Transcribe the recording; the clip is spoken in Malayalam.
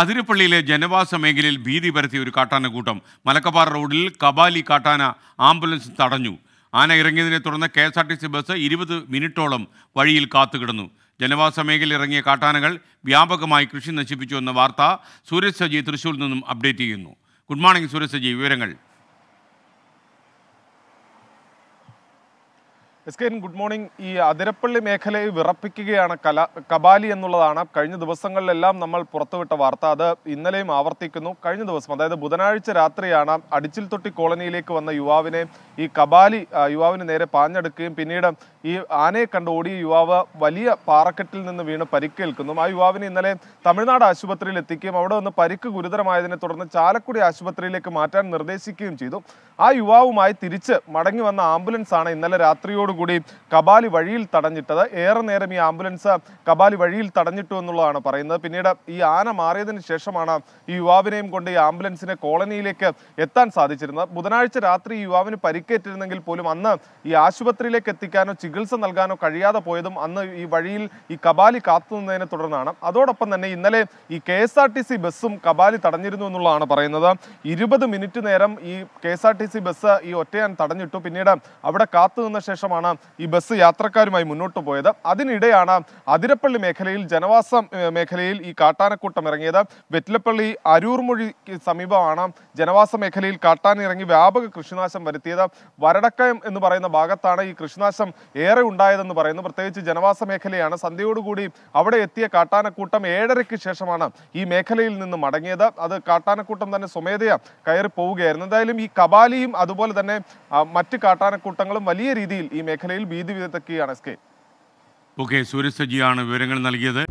അതിരപ്പള്ളിയിലെ ജനവാസ മേഖലയിൽ ഭീതി പരത്തിയ ഒരു കാട്ടാനക്കൂട്ടം മലക്കപ്പാറ റോഡിൽ കബാലി കാട്ടാന ആംബുലൻസ് തടഞ്ഞു ആന ഇറങ്ങിയതിനെ തുടർന്ന് K S R T C bus ഇരുപത് മിനിറ്റോളം വഴിയിൽ കാത്തുകിടന്നു ജനവാസ മേഖലയിൽ ഇറങ്ങിയ കാട്ടാനകൾ വ്യാപകമായി കൃഷി നശിപ്പിച്ചു എന്ന വാർത്ത സൂര്യസജി സജി തൃശ്ശൂരിൽ നിന്നും അപ്ഡേറ്റ് ചെയ്യുന്നു ഗുഡ് മോർണിംഗ് സൂര്യസജി സജി വിവരങ്ങൾ എസ് കെ ഗുഡ് മോർണിംഗ് ഈ അതിരപ്പള്ളി മേഖലയെ വിറപ്പിക്കുകയാണ് കല കബാലി എന്നുള്ളതാണ് കഴിഞ്ഞ ദിവസങ്ങളിലെല്ലാം നമ്മൾ പുറത്തുവിട്ട വാർത്ത അത് ഇന്നലെയും ആവർത്തിക്കുന്നു കഴിഞ്ഞ ദിവസം അതായത് ബുധനാഴ്ച രാത്രിയാണ് അടിച്ചിൽ തൊട്ടി കോളനിയിലേക്ക് വന്ന യുവാവിനെ ഈ കബാലി യുവാവിന് നേരെ പാഞ്ഞെടുക്കുകയും പിന്നീട് ഈ ആനയെ കണ്ട് ഓടിയ യുവാവ് വലിയ പാറക്കെട്ടിൽ നിന്ന് വീണ് പരിക്കേൽക്കുന്നു ആ യുവാവിനെ ഇന്നലെ തമിഴ്നാട് ആശുപത്രിയിൽ എത്തിക്കുകയും അവിടെ വന്ന് പരിക്ക് ഗുരുതരമായതിനെ തുടർന്ന് ചാലക്കുടി ആശുപത്രിയിലേക്ക് മാറ്റാൻ നിർദ്ദേശിക്കുകയും ചെയ്തു ആ യുവാവുമായി തിരിച്ച് മടങ്ങി വന്ന ആംബുലൻസാണ് ഇന്നലെ രാത്രിയോട് കൂടി കബാലി വഴിയിൽ തടഞ്ഞിട്ടത് ഏറെ നേരം ഈ ആംബുലൻസ് കബാലി വഴിയിൽ തടഞ്ഞിട്ടു എന്നുള്ളതാണ് പറയുന്നത് പിന്നീട് ഈ ആന മാറിയതിന് ശേഷമാണ് ഈ യുവാവിനെയും കൊണ്ട് ഈ ആംബുലൻസിനെ കോളനിയിലേക്ക് എത്താൻ സാധിച്ചിരുന്നത് ബുധനാഴ്ച രാത്രി ഈ യുവാവിന് പരിക്കേറ്റിരുന്നെങ്കിൽ പോലും അന്ന് ഈ ആശുപത്രിയിലേക്ക് എത്തിക്കാനോ ചികിത്സ നൽകാനോ കഴിയാതെ പോയതും അന്ന് ഈ വഴിയിൽ ഈ കബാലി കാത്തുനിന്നതിനെ തുടർന്നാണ് അതോടൊപ്പം തന്നെ ഇന്നലെ ഈ K S R T C ബസ്സും കബാലി തടഞ്ഞിരുന്നു എന്നുള്ളതാണ് പറയുന്നത് ഇരുപത് മിനിറ്റ് നേരം ഈ K S R T C bus ഈ ഒറ്റയാൻ തടഞ്ഞിട്ടു പിന്നീട് അവിടെ കാത്തുനിന്ന ശേഷമാണ് ആയിട്ടാണ് ഈ ബസ് യാത്രക്കാരുമായി മുന്നോട്ട് പോയത് അതിനിടെയാണ് അതിരപ്പള്ളി മേഖലയിൽ ജനവാസ മേഖലയിൽ ഈ കാട്ടാനക്കൂട്ടം ഇറങ്ങിയത് വെറ്റിലപ്പള്ളി അരൂർമൊഴിക്ക് സമീപമാണ് ജനവാസ മേഖലയിൽ കാട്ടാനിറങ്ങി ഇറങ്ങി വ്യാപക കൃഷിനാശം വരുത്തിയത് വരടക്കയം എന്ന് പറയുന്ന ഭാഗത്താണ് ഈ കൃഷിനാശം ഏറെ ഉണ്ടായതെന്ന് പറയുന്നു പ്രത്യേകിച്ച് ജനവാസ മേഖലയാണ് സന്ധ്യയോടുകൂടി അവിടെ എത്തിയ കാട്ടാനക്കൂട്ടം ഏഴരയ്ക്ക് ശേഷമാണ് ഈ മേഖലയിൽ നിന്ന് മടങ്ങിയത് അത് കാട്ടാനക്കൂട്ടം തന്നെ സ്വമേധയാ കയറി പോവുകയായിരുന്നു എന്തായാലും ഈ കബാലിയും അതുപോലെ തന്നെ മറ്റ് കാട്ടാനക്കൂട്ടങ്ങളും വലിയ രീതിയിൽ ഈ മേഖലയിൽ ഭീതി വിധത്തൊക്കെയാണ് എസ് കെ ഓക്കെ സൂര്യസജിയാണ് വിവരങ്ങൾ നൽകിയത്